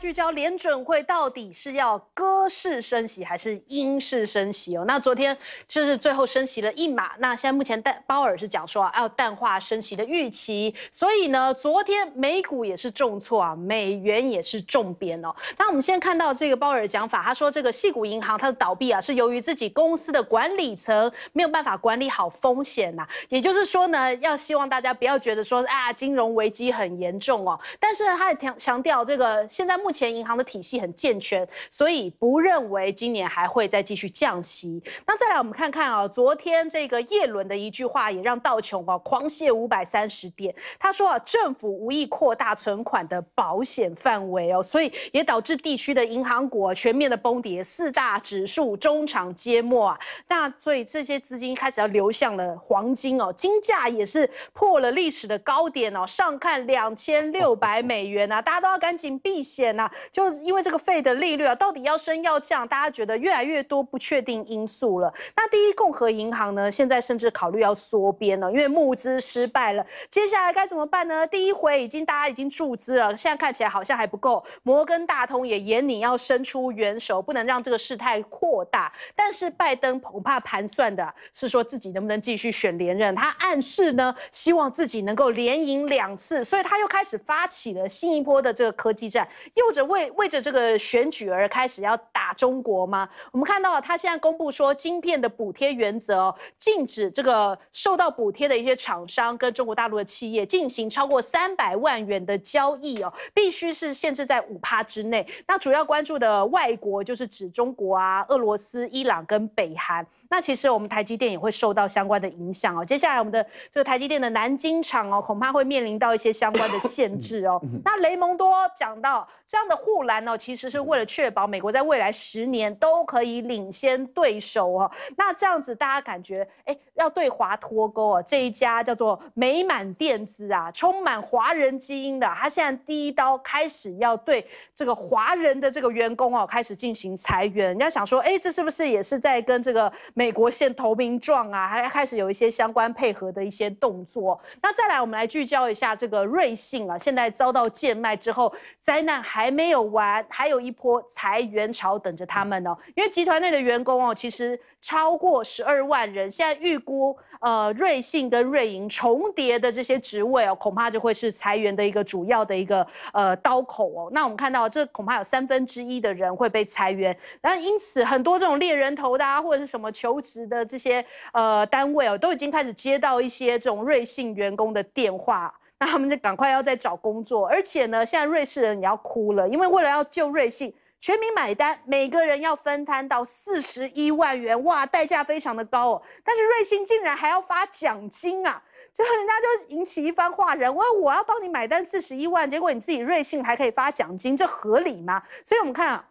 聚焦联准会到底是要鸽式升息还是鹰式升息哦？那昨天就是最后升息了一码，那现在目前但鲍尔是讲说啊，要淡化升息的预期，所以呢，昨天美股也是重挫啊，美元也是重贬哦。那我们先看到这个鲍尔讲法，他说这个系谷银行它的倒闭啊，是由于自己公司的管理层没有办法管理好风险呐。也就是说呢，要希望大家不要觉得说啊，金融危机很严重哦。但是他也强强调这个现在目。目前银行的体系很健全，所以不认为今年还会再继续降息。那再来，我们看看啊，昨天这个叶伦的一句话也让道琼啊狂泻五百三十点。他说啊，政府无意扩大存款的保险范围哦，所以也导致地区的银行股啊、全面的崩跌，四大指数中场揭幕啊。那所以这些资金开始要流向了黄金哦，金价也是破了历史的高点哦，上看两千六百美元啊，大家都要赶紧避险。那就因为这个费的利率啊，到底要升要降？大家觉得越来越多不确定因素了。那第一，共和银行呢，现在甚至考虑要缩编了，因为募资失败了。接下来该怎么办呢？第一回已经大家已经注资了，现在看起来好像还不够。摩根大通也隐隐要伸出援手，不能让这个事态扩大。但是拜登恐怕盘算的是，说自己能不能继续选连任？他暗示呢，希望自己能够连赢两次，所以他又开始发起了新一波的这个科技战。就着为为着这个选举而开始要打中国吗？我们看到他现在公布说，晶片的补贴原则禁止这个受到补贴的一些厂商跟中国大陆的企业进行超过三百万元的交易哦，必须是限制在五趴之内。那主要关注的外国就是指中国啊、俄罗斯、伊朗跟北韩。那其实我们台积电也会受到相关的影响哦。接下来我们的这个台积电的南京厂哦，恐怕会面临到一些相关的限制哦。那雷蒙多讲到这样的护栏哦，其实是为了确保美国在未来十年都可以领先对手哦。那这样子大家感觉，哎，要对华脱钩哦，这一家叫做美满电子啊，充满华人基因的，他现在第一刀开始要对这个华人的这个员工哦，开始进行裁员。你要想说，哎，这是不是也是在跟这个？美国现投名状啊，还开始有一些相关配合的一些动作。那再来，我们来聚焦一下这个瑞幸啊，现在遭到贱卖之后，灾难还没有完，还有一波裁员潮等着他们哦。因为集团内的员工哦，其实超过十二万人，现在预估。呃，瑞信跟瑞银重叠的这些职位哦，恐怕就会是裁员的一个主要的一个呃刀口哦。那我们看到，这恐怕有三分之一的人会被裁员。那因此，很多这种猎人头的啊，或者是什么求职的这些呃单位哦，都已经开始接到一些这种瑞信员工的电话，那他们就赶快要再找工作。而且呢，现在瑞士人也要哭了，因为为了要救瑞信。全民买单，每个人要分摊到四十一万元，哇，代价非常的高哦。但是瑞幸竟然还要发奖金啊！后人家就引起一番话，人我我要帮你买单四十一万，结果你自己瑞幸还可以发奖金，这合理吗？所以我们看啊。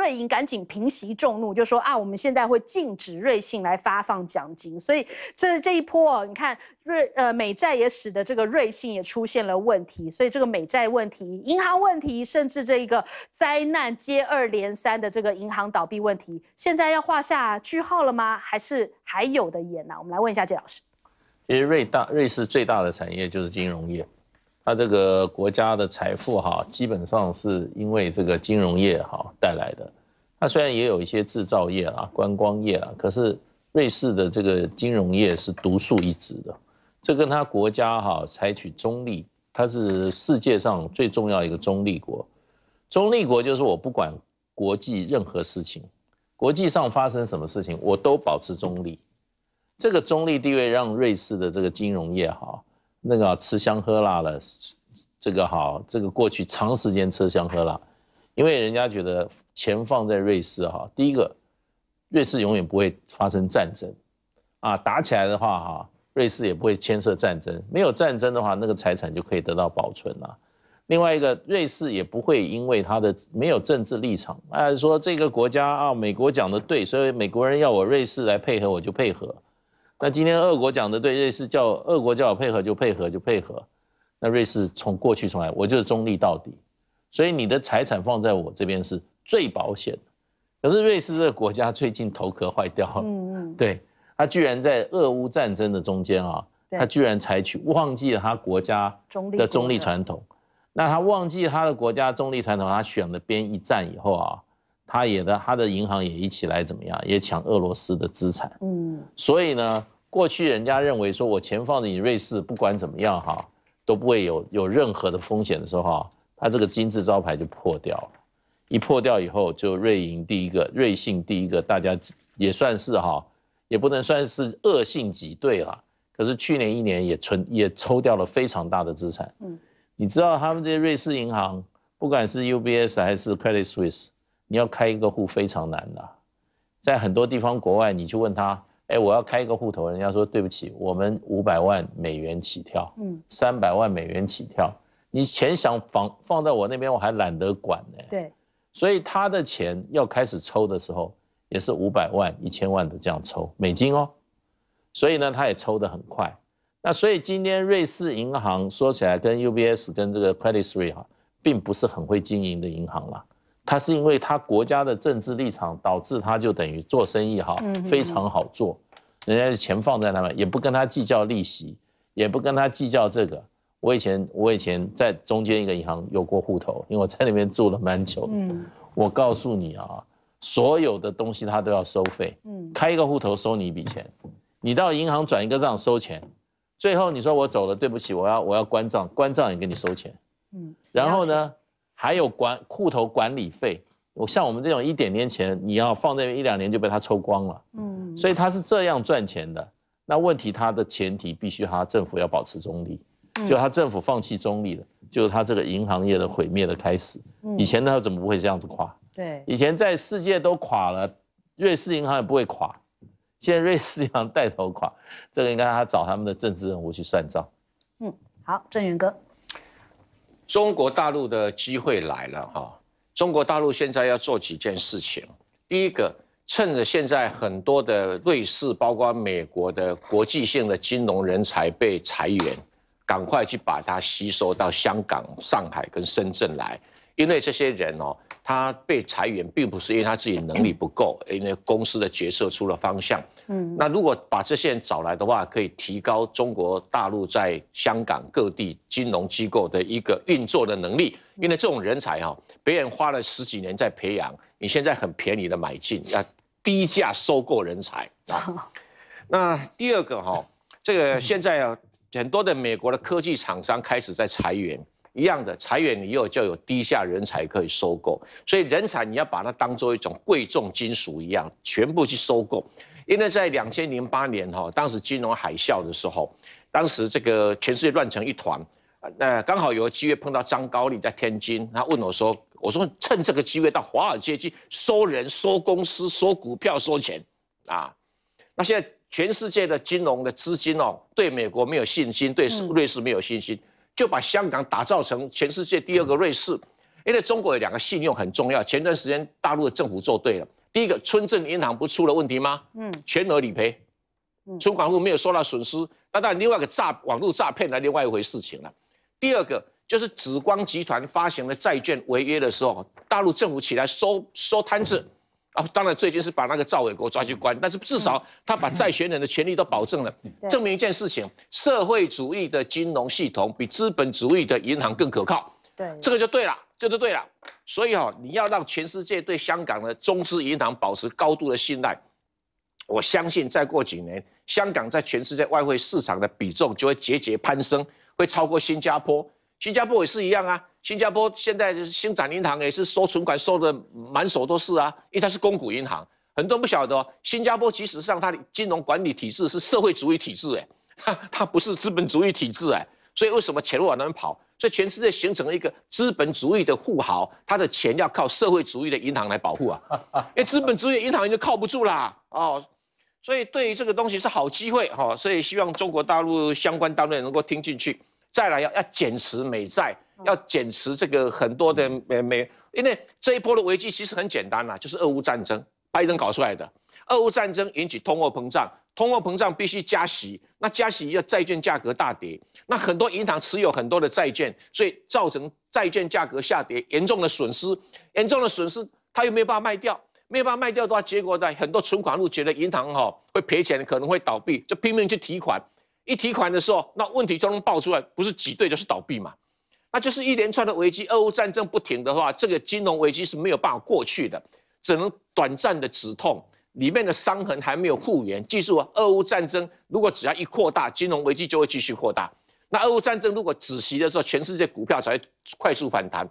瑞银赶紧平息众怒，就说啊，我们现在会禁止瑞信来发放奖金。所以这这一波，你看瑞呃美债也使得这个瑞信也出现了问题。所以这个美债问题、银行问题，甚至这一个灾难接二连三的这个银行倒闭问题，现在要画下句号了吗？还是还有的演呢？我们来问一下杰老师。其实瑞大瑞士最大的产业就是金融业。它这个国家的财富哈，基本上是因为这个金融业哈带来的。它虽然也有一些制造业啊、观光业啊，可是瑞士的这个金融业是独树一帜的。这跟它国家哈采取中立，它是世界上最重要一个中立国。中立国就是我不管国际任何事情，国际上发生什么事情我都保持中立。这个中立地位让瑞士的这个金融业哈。那个吃香喝辣了，这个哈，这个过去长时间吃香喝辣，因为人家觉得钱放在瑞士哈，第一个，瑞士永远不会发生战争，啊，打起来的话哈，瑞士也不会牵涉战争，没有战争的话，那个财产就可以得到保存了。另外一个，瑞士也不会因为他的没有政治立场，哎，说这个国家啊，美国讲的对，所以美国人要我瑞士来配合，我就配合。那今天俄国讲的对，瑞士叫俄国叫我配合就配合就配合，那瑞士从过去从来我就是中立到底，所以你的财产放在我这边是最保险的。可是瑞士这个国家最近头壳坏掉了，对他居然在俄乌战争的中间啊，他居然采取忘记了他国家的中立传统，那他忘记他的国家中立传统，他选了边一战以后啊。他也的，他的银行也一起来怎么样？也抢俄罗斯的资产。嗯，所以呢，过去人家认为说，我钱放在你瑞士，不管怎么样哈，都不会有有任何的风险的时候哈，他这个金字招牌就破掉了。一破掉以后，就瑞银第一个，瑞信第一个，大家也算是哈，也不能算是恶性挤兑了。可是去年一年也存也抽掉了非常大的资产。嗯，你知道他们这些瑞士银行，不管是 UBS 还是 Credit Suisse。你要开一个户非常难的，在很多地方国外，你去问他，哎，我要开一个户头，人家说对不起，我们五百万美元起跳，嗯，三百万美元起跳，你钱想放放在我那边，我还懒得管呢。对，所以他的钱要开始抽的时候，也是五百万、一千万的这样抽美金哦，所以呢，他也抽得很快。那所以今天瑞士银行说起来，跟 UBS 跟这个 Credit Suisse 啊，并不是很会经营的银行了。他是因为他国家的政治立场，导致他就等于做生意哈，非常好做，人家的钱放在那边也不跟他计较利息，也不跟他计较这个。我以前我以前在中间一个银行有过户头，因为我在那边住了蛮久。嗯，我告诉你啊，所有的东西他都要收费。嗯，开一个户头收你一笔钱，你到银行转一个账收钱，最后你说我走了对不起，我要我要关账，关账也给你收钱。嗯，然后呢？还有管户头管理费，我像我们这种一点点钱，你要放在一两年就被他抽光了。嗯，所以他是这样赚钱的。那问题他的前提必须他政府要保持中立，就他政府放弃中立了，就是他这个银行业的毁灭的开始。以前他怎么不会这样子垮？对，以前在世界都垮了，瑞士银行也不会垮，现在瑞士银行带头垮，这个应该他找他们的政治人物去算账。嗯，好，郑元哥。中国大陆的机会来了哈！中国大陆现在要做几件事情，第一个，趁着现在很多的瑞士、包括美国的国际性的金融人才被裁员，赶快去把它吸收到香港、上海跟深圳来，因为这些人哦，他被裁员并不是因为他自己能力不够，因为公司的决策出了方向。嗯，那如果把这些人找来的话，可以提高中国大陆在香港各地金融机构的一个运作的能力。因为这种人才哈，别人花了十几年在培养，你现在很便宜的买进，要低价收购人才。那第二个哈，这个现在啊，很多的美国的科技厂商开始在裁员，一样的裁员，你又就有低价人才可以收购。所以人才你要把它当做一种贵重金属一样，全部去收购。因为在两千零八年哈，当时金融海啸的时候，当时这个全世界乱成一团，那刚好有机会碰到张高丽在天津，他问我说：“我说趁这个机会到华尔街去收人、收公司、收股票、收钱啊。”那现在全世界的金融的资金哦，对美国没有信心，对瑞士没有信心，就把香港打造成全世界第二个瑞士。因为中国有两个信用很重要，前段时间大陆的政府做对了。第一个村镇银行不出了问题吗？嗯，全额理赔，存款户没有受到损失。那当然，另外一个诈网络诈骗的另外一回事事情了。第二个就是紫光集团发行的债券违约的时候，大陆政府起来收收摊子啊。当然，最近是把那个赵伟国抓去关，但是至少他把债权人的权利都保证了，证明一件事情：社会主义的金融系统比资本主义的银行更可靠。这个就对了，这就对了，所以哦，你要让全世界对香港的中资银行保持高度的信赖。我相信再过几年，香港在全世界外汇市场的比重就会节节攀升，会超过新加坡。新加坡也是一样啊，新加坡现在是星展银行也是收存款收的满手都是啊，因为它是公股银行，很多人不晓得哦。新加坡其实上它的金融管理体制是社会主义体制，哎，它它不是资本主义体制，哎，所以为什么钱往那边跑？所以全世界形成了一个资本主义的富豪，他的钱要靠社会主义的银行来保护啊！因为资本主义的银行已经靠不住啦！哦，所以对于这个东西是好机会哈，所以希望中国大陆相关单位能够听进去。再来要要减持美债，要减持这个很多的美美，因为这一波的危机其实很简单啦，就是俄乌战争，拜登搞出来的。俄乌战争引起通货膨胀。通货膨胀必须加息，那加息要债券价格大跌，那很多银行持有很多的债券，所以造成债券价格下跌，严重的损失，严重的损失，他又没有办法卖掉，没有办法卖掉的话，结果呢，很多存款户觉得银行哈会赔钱，可能会倒闭，就拼命去提款，一提款的时候，那问题就能爆出来，不是挤兑就是倒闭嘛，那就是一连串的危机。俄乌战争不停的话，这个金融危机是没有办法过去的，只能短暂的止痛。里面的伤痕还没有复原，记住啊！俄乌战争如果只要一扩大，金融危机就会继续扩大。那俄乌战争如果止息的时候，全世界股票才会快速反弹。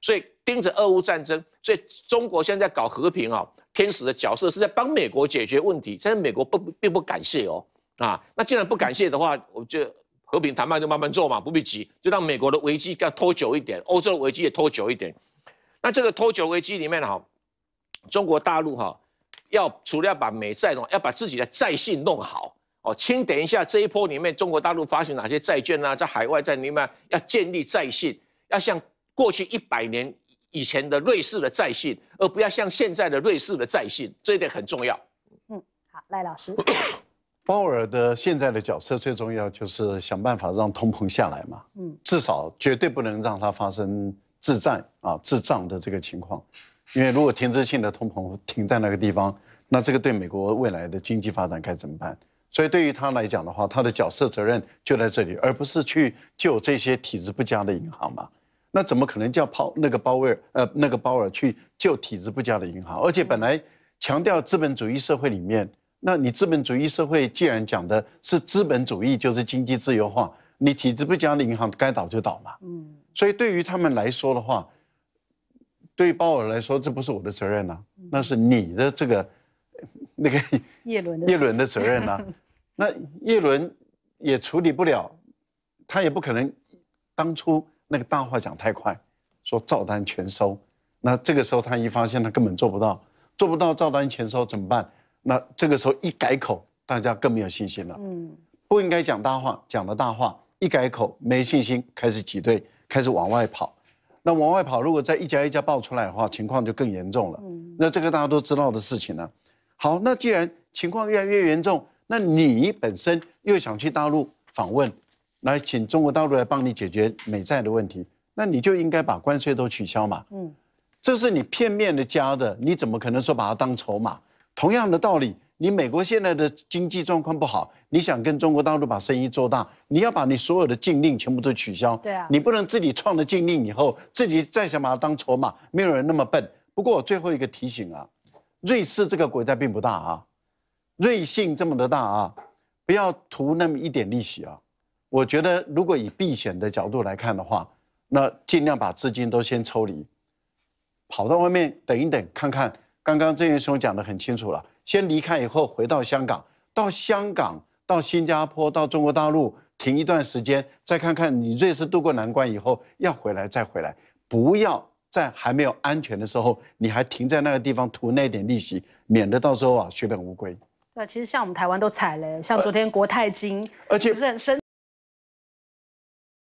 所以盯着俄乌战争，所以中国现在搞和平啊，天使的角色是在帮美国解决问题。现在美国不并不感谢哦啊，那既然不感谢的话，我就和平谈判就慢慢做嘛，不必急，就让美国的危机要拖久一点，欧洲的危机也拖久一点。那这个拖久危机里面哈，中国大陆哈。要除了要把美债弄，要把自己的债信弄好哦。清点一下这一波里面中国大陆发行哪些债券啊，在海外在里面要建立债信，要像过去一百年以前的瑞士的债信，而不要像现在的瑞士的债信，这一点很重要。嗯，好，赖老师，鲍尔的现在的角色最重要就是想办法让通膨下来嘛。嗯，至少绝对不能让它发生滞胀啊，滞胀的这个情况。因为如果停滞性的通膨停在那个地方，那这个对美国未来的经济发展该怎么办？所以对于他来讲的话，他的角色责任就在这里，而不是去救这些体质不佳的银行嘛。那怎么可能叫鲍那个鲍威尔呃那个鲍尔去救体质不佳的银行？而且本来强调资本主义社会里面，那你资本主义社会既然讲的是资本主义就是经济自由化，你体质不佳的银行该倒就倒嘛。嗯，所以对于他们来说的话。对于鲍尔来说，这不是我的责任呐，那是你的这个那个叶伦叶伦的责任呐。那叶伦也处理不了，他也不可能当初那个大话讲太快，说照单全收。那这个时候他一发现他根本做不到，做不到照单全收怎么办？那这个时候一改口，大家更没有信心了。嗯，不应该讲大话，讲了大话一改口没信心，开始挤兑，开始往外跑。那往外跑，如果再一家一家爆出来的话，情况就更严重了。嗯，那这个大家都知道的事情呢。好，那既然情况越来越严重，那你本身又想去大陆访问，来请中国大陆来帮你解决美债的问题，那你就应该把关税都取消嘛。嗯，这是你片面的加的，你怎么可能说把它当筹码？同样的道理。你美国现在的经济状况不好，你想跟中国大陆把生意做大，你要把你所有的禁令全部都取消。对啊，你不能自己创了禁令以后，自己再想把它当筹码，没有人那么笨。不过我最后一个提醒啊，瑞士这个国家并不大啊，瑞信这么的大啊，不要图那么一点利息啊。我觉得如果以避险的角度来看的话，那尽量把资金都先抽离，跑到外面等一等，看看。刚刚郑元松讲的很清楚了。先离开，以后回到香港，到香港，到新加坡，到中国大陆停一段时间，再看看你瑞士度过难关以后要回来再回来，不要在还没有安全的时候你还停在那个地方图那点利息，免得到时候啊血本无归。对，其实像我们台湾都踩雷，像昨天国泰金，而且不是很深。